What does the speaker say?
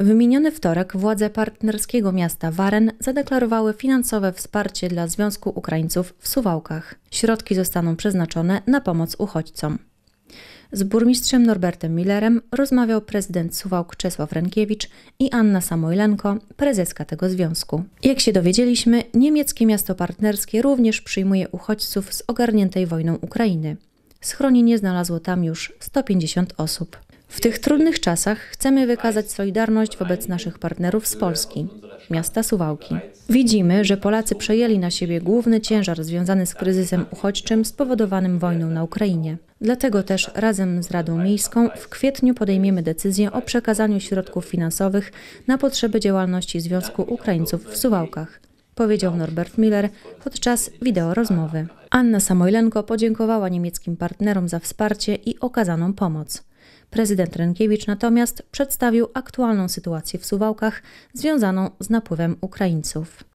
W miniony wtorek władze partnerskiego miasta Waren zadeklarowały finansowe wsparcie dla Związku Ukraińców w Suwałkach. Środki zostaną przeznaczone na pomoc uchodźcom. Z burmistrzem Norbertem Millerem rozmawiał prezydent Suwałk Czesław Rękiewicz i Anna Samojlenko, prezeska tego związku. Jak się dowiedzieliśmy, niemieckie miasto partnerskie również przyjmuje uchodźców z ogarniętej wojną Ukrainy. Schronienie znalazło tam już 150 osób. W tych trudnych czasach chcemy wykazać solidarność wobec naszych partnerów z Polski, miasta Suwałki. Widzimy, że Polacy przejęli na siebie główny ciężar związany z kryzysem uchodźczym spowodowanym wojną na Ukrainie. Dlatego też razem z Radą Miejską w kwietniu podejmiemy decyzję o przekazaniu środków finansowych na potrzeby działalności Związku Ukraińców w Suwałkach powiedział Norbert Miller podczas wideorozmowy. Anna Samojlenko podziękowała niemieckim partnerom za wsparcie i okazaną pomoc. Prezydent Renkiewicz natomiast przedstawił aktualną sytuację w Suwałkach związaną z napływem Ukraińców.